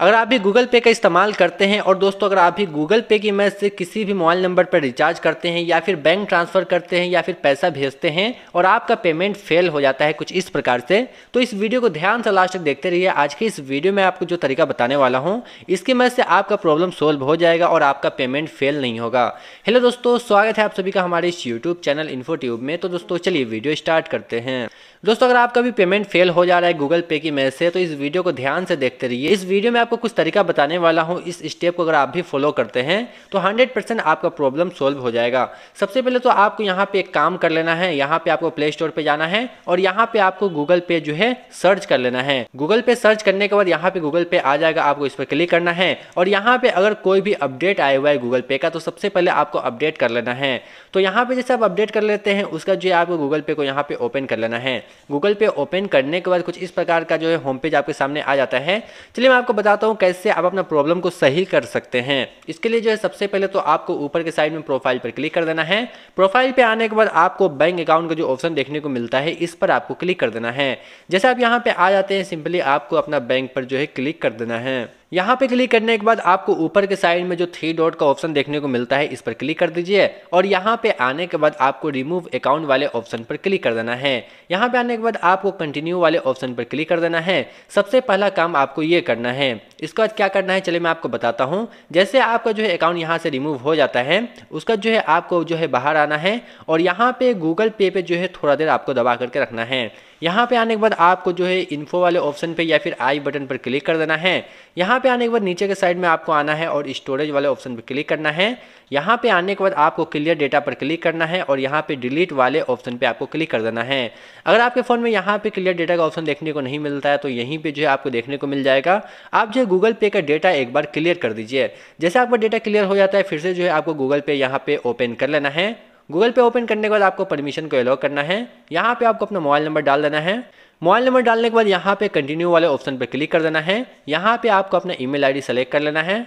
अगर आप भी गूगल पे का इस्तेमाल करते हैं और दोस्तों अगर आप भी गूगल पे की मदद से किसी भी मोबाइल नंबर पर रिचार्ज करते हैं या फिर बैंक ट्रांसफ़र करते हैं या फिर पैसा भेजते हैं और आपका पेमेंट फेल हो जाता है कुछ इस प्रकार से तो इस वीडियो को ध्यान से लास्ट तक देखते रहिए आज के इस वीडियो में आपको जो तरीका बताने वाला हूँ इसकी मदद से आपका प्रॉब्लम सोल्व हो जाएगा और आपका पेमेंट फेल नहीं होगा हेलो दोस्तों स्वागत है आप सभी का हमारे इस यूट्यूब चैनल इन्फोट्यूब में तो दोस्तों चलिए वीडियो स्टार्ट करते हैं दोस्तों अगर आपका भी पेमेंट फेल हो जा रहा है गूगल पे की मदद से तो इस वीडियो को ध्यान से देखते रहिए इस वीडियो में आपको कुछ तरीका बताने वाला हूँ इस स्टेप को अगर आप भी फॉलो करते हैं तो 100 परसेंट आपका प्रॉब्लम सॉल्व हो जाएगा सबसे पहले तो आपको यहाँ पे एक काम कर लेना है यहाँ पे आपको प्ले स्टोर पे जाना है और यहाँ पे आपको गूगल पे जो है सर्च कर लेना है गूगल पे सर्च करने के बाद यहाँ पे गूगल पे आ जाएगा आपको इस पर क्लिक करना है और यहाँ पे अगर कोई भी अपडेट आया हुआ है गूगल पे का तो सबसे पहले आपको अपडेट कर लेना है तो यहाँ पे जैसे आप अपडेट कर लेते हैं उसका जो है आपको गूगल पे को यहाँ पे ओपन कर लेना है गूगल पे ओपन करने के बाद कुछ इस प्रकार का जो है होम पेज आपके सामने आ जाता है चलिए मैं आपको बता बताता हूँ कैसे आप अपना प्रॉब्लम को सही कर सकते हैं इसके लिए जो है सबसे पहले तो आपको ऊपर के साइड में प्रोफाइल पर क्लिक कर देना है प्रोफाइल पर आने के बाद आपको बैंक अकाउंट का जो ऑप्शन देखने को मिलता है इस पर आपको क्लिक कर देना है जैसे आप यहाँ पे आ जाते हैं सिंपली आपको अपना बैंक पर जो है क्लिक कर देना है यहाँ पे क्लिक करने के बाद आपको ऊपर के साइड में जो थ्री डॉट का ऑप्शन देखने को मिलता है इस पर क्लिक कर दीजिए और यहाँ पे आने के बाद आपको रिमूव अकाउंट वाले ऑप्शन पर क्लिक कर देना है यहाँ पे आने के बाद आपको कंटिन्यू वाले ऑप्शन पर क्लिक कर देना है सबसे पहला काम आपको ये करना है इसके बाद क्या करना है चलिए मैं आपको बताता हूँ जैसे आपका जो है अकाउंट यहाँ से रिमूव हो जाता है उसका जो है आपको जो है बाहर आना है और यहाँ पे गूगल पे पे जो है थोड़ा देर आपको दबा करके रखना है यहाँ पे आने के बाद आपको जो है इन्फो वाले ऑप्शन पे या फिर आई बटन पर क्लिक कर देना है यहाँ पे आने के बाद नीचे के साइड में आपको आना है और स्टोरेज वाले ऑप्शन पर क्लिक करना है यहाँ पे आने के बाद आपको क्लियर डेटा पर क्लिक करना है और यहाँ पे डिलीट वाले ऑप्शन पे आपको क्लिक कर देना है अगर आपके फ़ोन में यहाँ पे क्लियर डेटा का ऑप्शन देखने को नहीं मिलता है तो यहीं पे जो है आपको देखने को मिल जाएगा आप जो है गूगल पे का डेटा एक बार क्लियर कर दीजिए जैसे आपका डेटा क्लियर हो जाता है फिर से जो है आपको गूगल पे यहाँ पे ओपन कर लेना है गूगल पे ओपन करने के बाद आपको परमिशन को अलाउ करना है यहाँ पे आपको अपना मोबाइल नंबर डाल देना है मोबाइल नंबर डालने के बाद यहाँ पे कंटिन्यू वाले ऑप्शन पर क्लिक कर देना है यहाँ पे आपको अपना ईमेल आईडी सेलेक्ट कर लेना है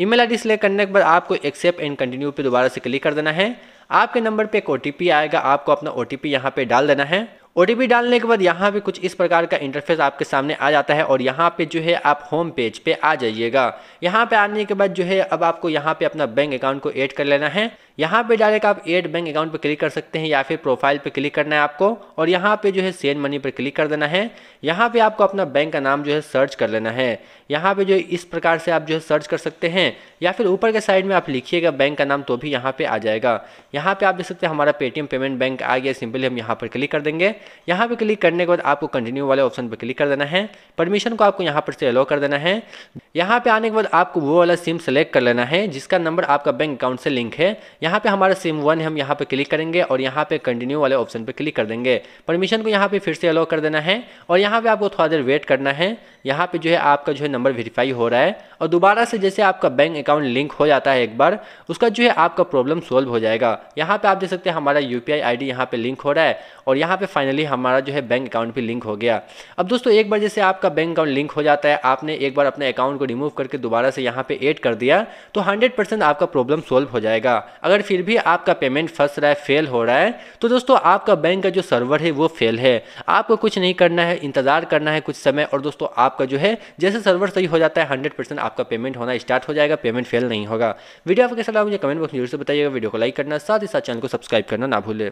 ईमेल आईडी सेलेक्ट करने के बाद आपको एक्सेप्ट एंड कंटिन्यू पे दोबारा से क्लिक कर देना है आपके नंबर पे एक ओ आएगा आपको अपना ओ टी पी यहाँ पर डाल देना है ओ डालने के बाद यहाँ पे कुछ इस प्रकार का इंटरफेस आपके सामने आ जाता है और यहाँ पे जो है आप होम पेज पे आ जाइएगा यहाँ पे आने के बाद जो है अब आपको यहाँ पे अपना बैंक अकाउंट को ऐड कर लेना है यहाँ पे डायरेक्ट आप ऐड बैंक अकाउंट पे क्लिक कर सकते हैं या फिर प्रोफाइल पे क्लिक करना है आपको और यहाँ पे जो है सेन मनी पर क्लिक कर देना है यहाँ पे आपको अपना बैंक का नाम जो है सर्च कर लेना है यहाँ पे जो इस प्रकार से आप जो है सर्च कर सकते हैं या फिर ऊपर के साइड में आप लिखिएगा बैंक का नाम तो भी यहाँ पे आ जाएगा यहाँ पे आप देख सकते हैं हमारा पेटीएम पेमेंट बैंक आ गया सिंपली हम यहाँ पर क्लिक कर देंगे यहाँ पे क्लिक करने के बाद आपको कंटिन्यू वाले ऑप्शन पर क्लिक कर देना है परमिशन को आपको यहाँ पर से अलाउ कर देना है यहाँ पे आने के बाद आपको वो वाला सिम सेलेक्ट कर लेना है जिसका नंबर आपका बैंक अकाउंट से लिंक है यहाँ पे हमारा सिम वन है हम यहाँ पे क्लिक करेंगे और यहाँ पे कंटिन्यू वाले ऑप्शन पर क्लिक कर देंगे परमिशन को यहाँ पे फिर से अलाउ कर देना है और यहाँ पे आपको थोड़ा देर वेट करना है यहाँ पे जो है आपका जो है नंबर वेरीफाई हो रहा है और दोबारा से जैसे आपका बैंक अकाउंट लिंक हो जाता है एक बार उसका जो है आपका प्रॉब्लम सॉल्व हो जाएगा यहाँ पे आप देख सकते हैं हमारा यू पी आई यहाँ पे लिंक हो रहा है और यहाँ पे फाइनल फाइनली हमारा जो है बैंक अकाउंट भी लिंक हो गया अब दोस्तों एक बार जैसे आपका बैंक अकाउंट लिंक हो जाता है आपने एक बार अपने अकाउंट को रिमूव करके दोबारा से यहाँ पे ऐड कर दिया तो 100% आपका प्रॉब्लम सॉल्व हो जाएगा अगर फिर भी आपका पेमेंट फंस रहा है फेल हो रहा है तो दोस्तों आपका बैंक का जो सर्वर है वो फेल है आपको कुछ नहीं करना है इंतज़ार करना है कुछ समय और दोस्तों आपका जो है जैसे सर्वर सही हो जाता है हंड्रेड आपका पेमेंट होना स्टार्ट हो जाएगा पेमेंट फेल नहीं होगा वीडियो आपको कैसा लगा मुझे कमेंट बॉक्स में जरूर से बताइएगा वीडियो को लाइक करना साथ ही साथ चैनल को सब्सक्राइब करना ना भूले